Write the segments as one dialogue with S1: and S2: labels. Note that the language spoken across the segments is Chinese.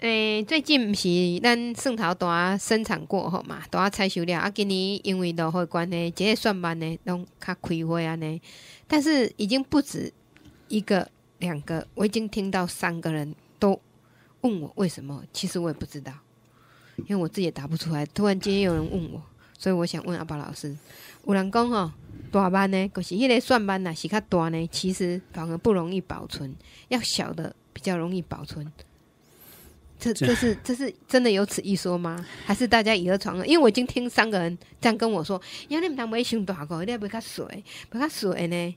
S1: 诶，最近毋是咱头拄大生产过吼嘛，大采收了啊。今年因为落海关呢，即个蒜瓣呢拢较开花安尼，但是已经不止一个两个，我已经听到三个人都问我为什么，其实我也不知道，因为我自己也答不出来。突然间有人问我，所以我想问阿宝老师，有人讲吼大瓣呢，就是迄个蒜瓣呐，是较大呢，其实反而不容易保存，要小的比较容易保存。这这是这是真的有此一说吗？还是大家以讹传讹？因为我已经听三个人这样跟我说，因为你们他们也大多少个，而且不卡水，不卡水呢，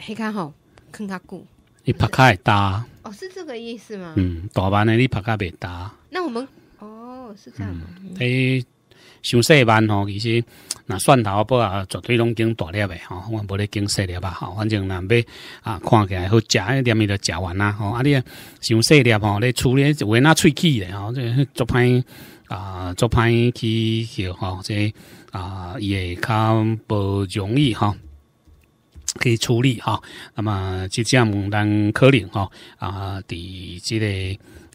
S1: 是卡吼，肯卡固。你拍卡会打？哦，是这个意思吗？嗯，大班呢，你拍卡别打。那我们哦，是这样吗？哎。小细弯吼，其实那蒜头不啊，绝对拢经大粒的吼，我无咧经细粒吧，吼，反正若要啊，看起来好食，一点咪就食完啦，吼啊，你啊小细粒吼，你处理就为那喙齿的，吼，就足歹啊，足歹去吼，这啊也较不容易哈，去处理哈，那么即只呾可能哈啊，伫即个。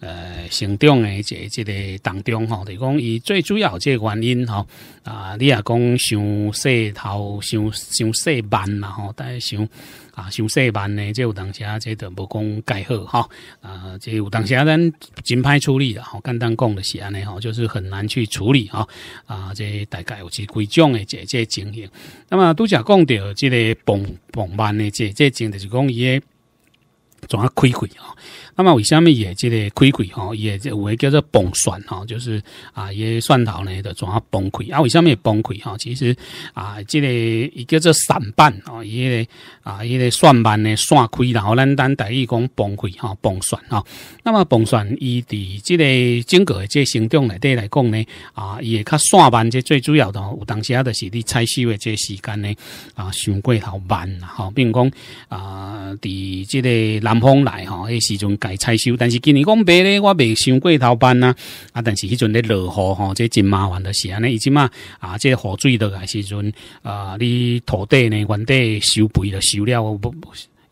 S1: 呃，成长的这这个当中吼，就讲伊最主要这个原因吼，啊，你也讲想细头、想想细慢嘛吼，但系想啊想细慢呢，即有当下即都无讲改好哈，啊，即有当下咱真歹处理啦，吼，简单讲的是安尼吼，就是很难去处理啊，啊，即大概有几几种的这这情形，那么拄则讲到这个崩崩慢的这这情，就是讲伊。总要亏溃啊！那么为什么也这个亏溃哈？也有的叫做崩栓哈，就是啊，也栓头呢的总要崩溃啊？为什么崩溃哈？其实啊，这个也叫做散板啊，也咧啊，也咧栓板呢，散开然后咱咱等于讲崩溃哈，崩栓哈。那么崩栓伊伫这个整个的这行动内底来讲呢啊，也较散板这最主要的有当时啊，就是你采收的这时间呢啊，上过好慢啊好，比如讲啊，伫这个南方来吼，迄时阵该采收，但是今年讲白咧，我未上过头班呐。啊，但是迄阵咧落雨吼，这真麻烦的是安尼，以前嘛啊，这雨水落来时阵啊，你土地呢原地收肥了，收了不。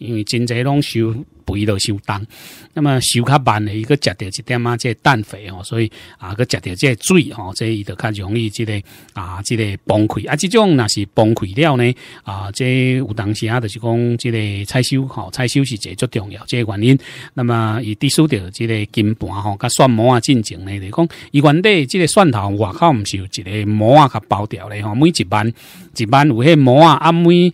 S1: 因为真侪拢收肥都收重，那么收较慢的伊个食着一点啊，即氮肥吼，所以啊，个食着即水吼，即伊就较容易即个啊，即个崩溃啊。这种若是崩溃了呢啊！即有当时啊，就是讲即个采收吼，采收是最足重要这个原因。那么伊第四着即个金盘吼，甲蒜苗啊进前呢，来讲，伊原底即个蒜头外口毋是有一个毛啊甲包掉咧吼，每一瓣一瓣有迄毛啊暗每。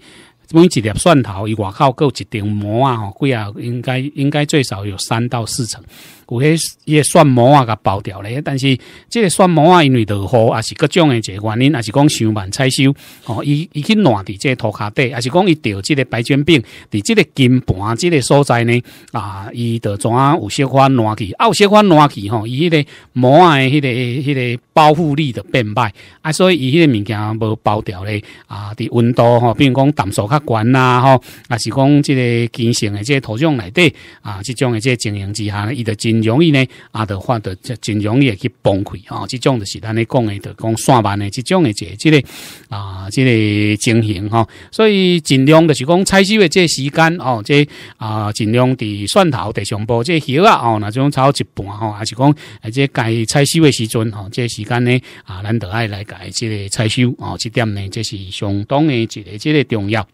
S1: 每一粒蒜头，伊外口够一层膜啊，贵啊，应该应该最少有三到四层。有迄个伊个蒜膜啊，甲包掉咧。但是即个蒜膜啊，因为落雨，也是各种诶一个原因，也是讲上万采收哦。伊伊去烂伫即个土卡底，也是讲伊得即个白癣病，伫即个金盘即个所在呢。啊，伊怎啊有小块去，啊有小块烂去吼。伊迄个膜啊，迄个迄个包护力的变歹啊，所以伊迄个物件无包掉咧啊。伫温度吼，比如讲淡度较悬啦吼，也是讲即个金营诶，即个土壤内底啊，即种诶，即个经营之下，伊得真。容易呢，啊，就话的，就真容易去崩溃啊！这种就是，咱咧讲的，讲蒜瓣的，这种的，即即个啊，即个情形哈。所以尽量就是讲采收的即个时间哦，即啊尽量伫蒜头的上部，即叶啊哦，那种炒一半哈，还是讲，而且该采收的时阵哈，即时间呢啊，咱都爱来改即个采收哦，即点呢，这是相当的即个即个重要。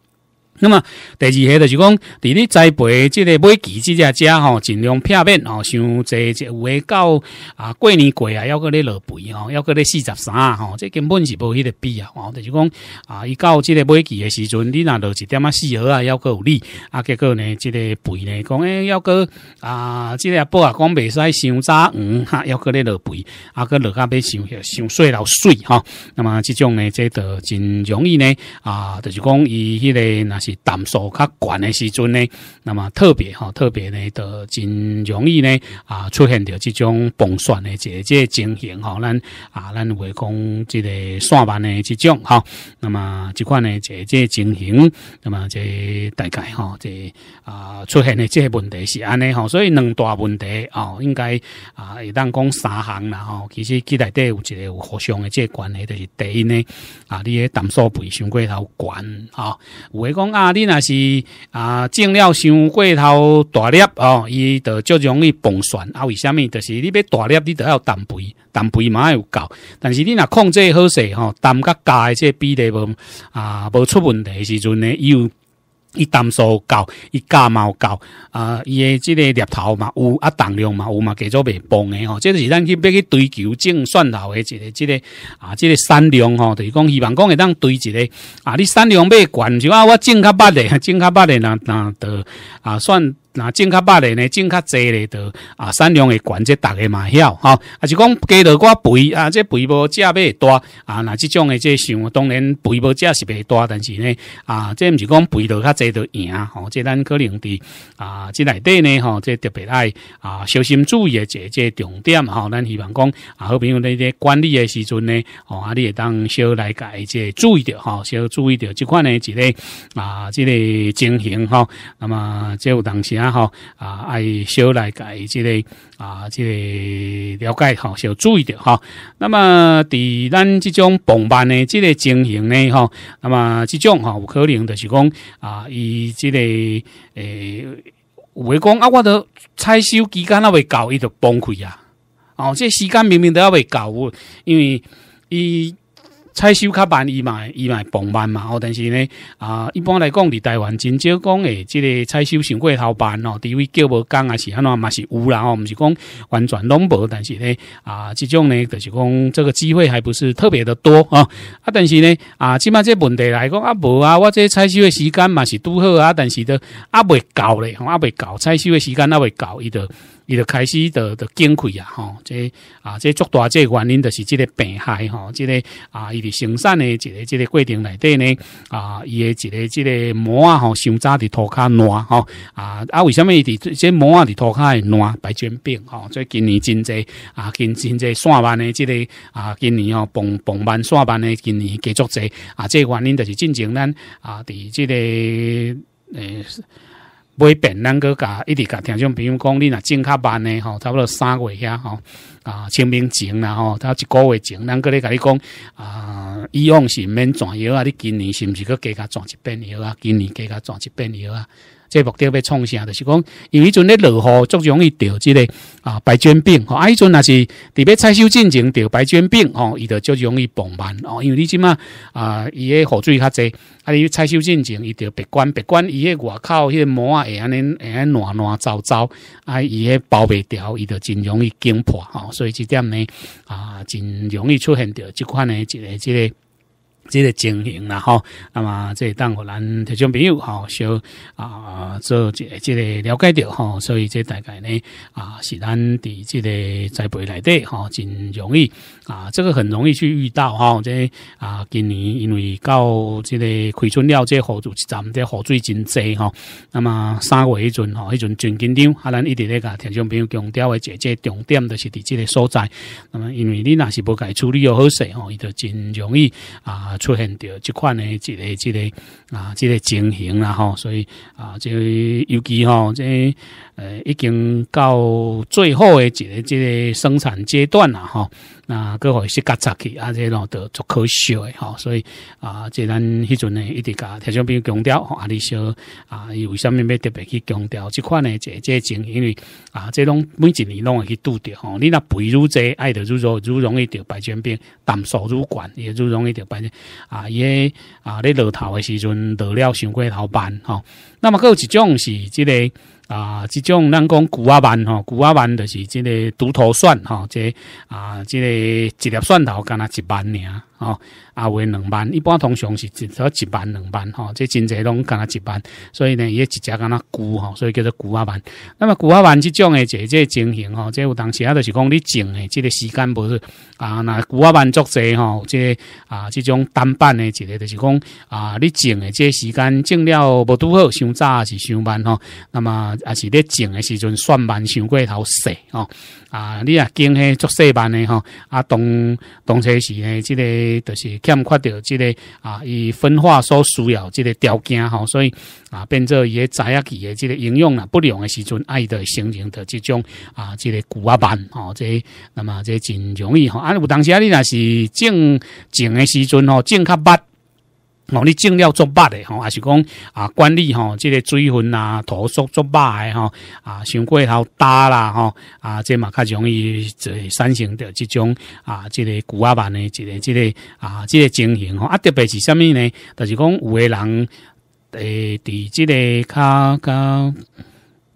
S1: 那么第二个就是讲，你栽培这个尾期这只家吼，尽量避免哦，像这这有诶到啊过年过啊，要搁在落肥哦，要搁你四十三哦，这根本是无迄个必要。就是讲啊，伊到这个尾期诶时阵，你若落一点仔四二啊，要有力啊，结果呢，这个肥呢，讲诶要搁啊，这个不啊，讲未使伤早黄哈，要搁你落肥啊，搁落较要伤伤水老水那么这种呢，这倒真容易呢啊，就是讲伊迄个是淡素较悬的时阵呢，那么特别哈，特别呢，都真容易呢啊，出现着这种崩栓的这这情形哈，咱啊，咱会讲这个栓板的这种哈，那么这款呢，这这情形，那么这大概哈，这啊出现的这些问题，是安尼哈，所以两大问题哦，应该啊，一旦讲三行啦后，其实佮台底有一个有互相的这关系就是第一呢，啊，你的淡素比上过头悬啊，会讲。啊，恁若是啊，种了伤过头大粒哦，伊就较容易崩栓啊。为什么？就是你欲大粒，你就要蛋肥，蛋肥嘛有够。但是恁若控制好势吼，蛋甲加的这比例无啊，无出问题时阵呢伊有伊单数高，伊嘛有高，啊，伊诶即个猎头嘛有啊，重量嘛有嘛叫做袂丰诶吼，这是咱去要去追求种蒜头诶即个即个啊，即个产量吼，就是讲希望讲会当堆一个啊，你产量要悬，就啊，我种较捌诶，种较捌诶，那那得啊算。那种较办的呢？种较济的都啊，善良的管这大家嘛晓哈。啊是讲骨头挂肥啊，这肥部价袂大啊。那只种的这想当然，肥部价是袂大，但是呢啊，这唔是讲肥头较济的赢啊。这咱可能的啊，这内底呢哈，这特别爱啊，小心注意的这这重点哈。咱希望讲啊，好朋友那些管理的时阵呢，哦，你也当小来改这注意着哈，小注意着这款呢，即个啊，即个情形哈。那么这有当时。然后啊，爱小了解之个啊，之个了解吼，小注意点哈。那么伫咱这种崩盘的这个情形呢，哈，那么这种哈，有可能就是讲啊，以这个诶，我讲啊，我的拆修期间啊未到，伊就崩溃啊。哦，这时间明明都要未到，因为伊。采修较慢，伊嘛，伊会放慢嘛，哦，但是呢，啊，一般来讲，伫台湾真少讲诶，即个采修想过头办咯，地位叫无讲啊，是安怎嘛是有啦哦，毋是讲完全拢无，但是呢，啊，即种呢，就是讲这个机会还不是特别的多啊，啊，但是呢，啊，即码即问题来讲，啊，无啊，我即采修诶时间嘛是拄好啊，但是都啊未够咧，啊未够采修诶时间啊未够伊的。伊就开始的的崩溃啊！吼，即啊，即足大，即原因就是即个病害吼，即个啊，伊的生产的一个即个过程内底呢啊，伊的一个即个毛啊，吼，伤早的涂骹烂吼啊啊，为什么伊的即毛啊的骹会烂？白菌病吼？所以今年真济啊，今真济散漫的即个啊，今年吼崩崩班散班的今年继续济啊，即原因就是进前咱啊伫即个诶。买槟咱个甲一直甲听众朋友讲，你若种较慢呢？吼，差不多三个月吼，啊，清明前啦吼，他一个月前，咱个咧甲你讲啊，以往是免转药啊，你今年是毋是去加甲转一遍药啊？今年加甲转一遍药啊？即目的要创啥，就是讲，因为迄阵咧落雨，足容易得即个啊，白绢病吼。啊，迄阵若是伫别采收进程得白绢病吼，伊就足容易崩万哦。因为你即嘛啊，伊个雨水较侪，啊，你采收进程伊掉白管白管，伊个外口迄个膜啊，会安尼会尼乱乱糟糟啊，伊个包袂掉，伊就真容易惊破哦。所以即点呢啊，真容易出现着即款呢即个。即个即个情形啦，吼，那么即当互咱听众朋友，吼，小啊做个、即个了解到，吼，所以即大概呢，啊，是咱伫即个栽培内底吼，真容易，啊，这个很容易去遇到，吼，即啊，今年因为到即个开春了，即河水站这雨水真济，吼，那么三月迄阵，吼，迄阵真紧张，啊，咱一直咧甲听众朋友强调的这这重点就是伫即个所在，那么因为你若是无该处理又好势，吼，伊就真容易啊。出现着即款诶即个即个啊即个情形啦吼，所以啊，个尤其吼，即呃已经到最后诶一个即个生产阶段啦吼。那个好是交杂去，啊，这老都足可笑的吼，所以啊，即咱迄阵呢，一直甲众朋友强调，阿里说啊，有啥物要特别去强调这款呢，这这症因为啊，即种每一年拢会去拄着吼，你那肥愈这爱的愈若愈容易得白血病，胆素愈管也愈容易得白，啊也啊你落头的时阵落了伤过头斑吼，那么有一种是即个。啊即种咱讲旧啊万吼旧啊万着是即个拄头蒜吼即个啊即个一粒蒜头敢若一万尔哦，有为两万，一般通常是只要一万两万哈，这真侪拢干若一万，所以呢也只只干若古哈，所以叫做古啊万。那么古啊万这种的这这情形哈，这有当时啊就是讲你种的这个时间不是啊，那古啊万作贼哈，这啊这种单板诶，一个都是讲啊你种的这个时间种了无拄好，上早是上慢哈，那么啊是咧种的时阵算万，上过头细吼。啊，你啊经迄作细万的哈，啊当当车时诶，这个。就是欠缺掉这个啊，以分化所需要这个条件哈，所以啊，变作一些杂役器的这个应用啊不良的时阵，爱的形成的这种啊，这个骨啊斑哦，这那么这真容易哈。啊，有当时啊，你那是正正的时阵哦，正较板。哦，你尽量做白的吼，还是讲啊管理吼，即个水分啊、土疏做白的吼啊，伤过头干啦吼啊，即嘛较容易即产生着即种啊，即个骨啊板的即个即个啊，即个情形吼啊，特别是啥物呢？就是讲有的人诶，伫即个较较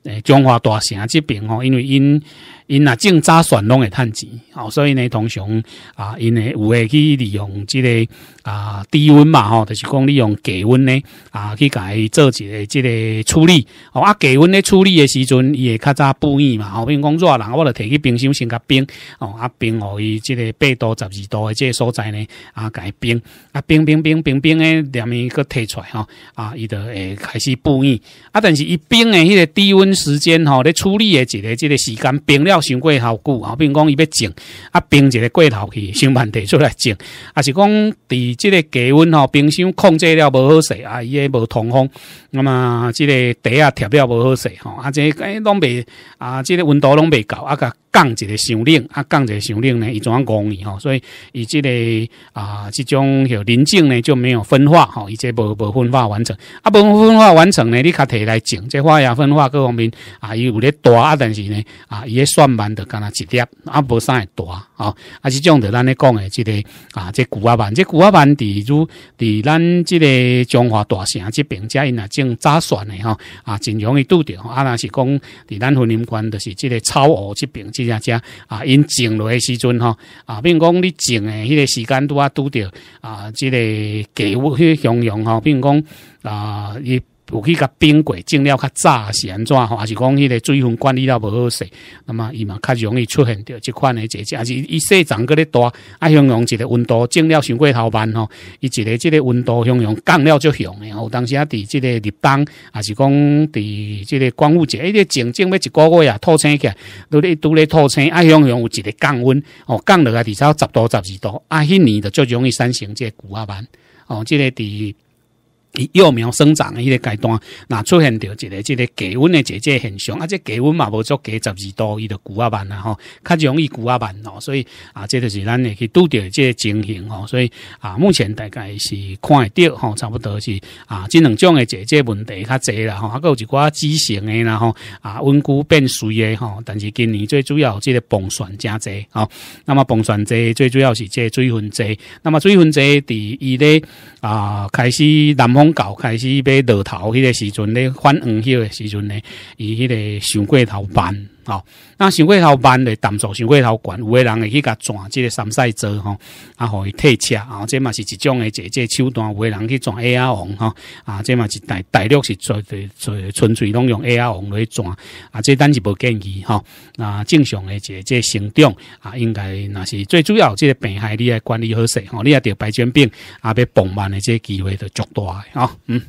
S1: 诶，中华大城这边吼，因为因因啊，种早选拢会趁钱，吼，所以呢，通常啊，因诶有诶去利用即个。啊，低温嘛吼，就是讲你用低温呢啊，去伊做一个即个处理哦。啊，低温咧处理的时阵，伊会较早布硬嘛。吼，比如讲热人，我就摕去冰箱先甲冰哦。啊，冰互伊即个八度、十二度的即个所在呢啊，伊冰啊，冰冰冰冰冰诶，连面佫摕出来吼啊，伊就会开始布硬。啊，但是伊冰诶迄个低温时间吼，咧处理的一个即个时间，冰了伤过好久啊。比如讲伊要静啊，冰一个过头去，先慢摕出来静啊，是讲伫。即个低温吼，冰箱控制了不好势啊，伊也无通风，那么即个地啊贴了不好势吼，啊这个拢未啊，即个温度拢未够啊个。降一个首领，啊，降一个首领呢，一种讲艺吼，所以伊即个啊，即种许林径呢就没有分化吼，而且无无分化完成，啊，无分化完成呢，你卡提来种，即花也分化各方面啊，伊有咧大啊，但是呢啊，伊个算瓣就敢若一粒啊，无生会大啊，即、种讲的咱咧讲的即个啊，即古阿板，即古阿板伫如伫咱即个中华大城即边遮因啊种早选的吼啊，真容易拄着啊，若是讲伫咱婚姻观，就是即个草湖即边即。啊因种类时阵吼啊比如讲你种诶迄个时间拄啊拄着啊即个家务迄个形容吼比如讲啊伊有去甲冰柜种了较早是安怎吼？还是讲迄个水分管理了无好势？那么伊嘛较容易出现着即款的节气，还是伊生长佮咧大，爱形容一个温度种了伤过头慢吼。伊一个即个温度形容降了就降。吼。有当时啊，伫即个立冬，还是讲伫即个光雾节，迄个种种要一个月啊，土清起，来，拄咧拄咧土清爱形容有一个降温，哦，降落来至少十多、十二度，啊，迄年的最容易生成即个骨啊斑。哦，即个伫。伊幼苗生长的迄个阶段，那出现着一个即个低温的姐姐很凶，而且低温嘛无足几十二度，伊就枯啊慢啦吼，较容易枯啊慢咯，所以啊，这就是咱会去拄到即个情形吼，所以啊，目前大概是看会着吼，差不多是啊，即两种的姐姐问题较侪啦吼，还够一寡畸形的啦吼，啊，温故变水的吼，但是今年最主要即个崩栓加侪吼，那么崩栓侪最主要是即个水分侪，那么水分侪伫伊咧啊，开始南从九开始，要落头，迄个时阵咧，换红血的时阵咧，伊迄个上过头班。哦，那想过头慢的，动作，想过头管，有的人会去甲转，这个三赛车哈，啊可以退车，啊这嘛是一种的这这手段，有的人去转 AR 王哈，啊这嘛是大大陆是纯纯粹拢用 AR 王来转，啊这咱是不建议哦，啊正常的这这行动啊，应该那是最主要这个病害，你要管理好势，哦，你也得白血病啊，被崩慢的这机会就足大哦，嗯。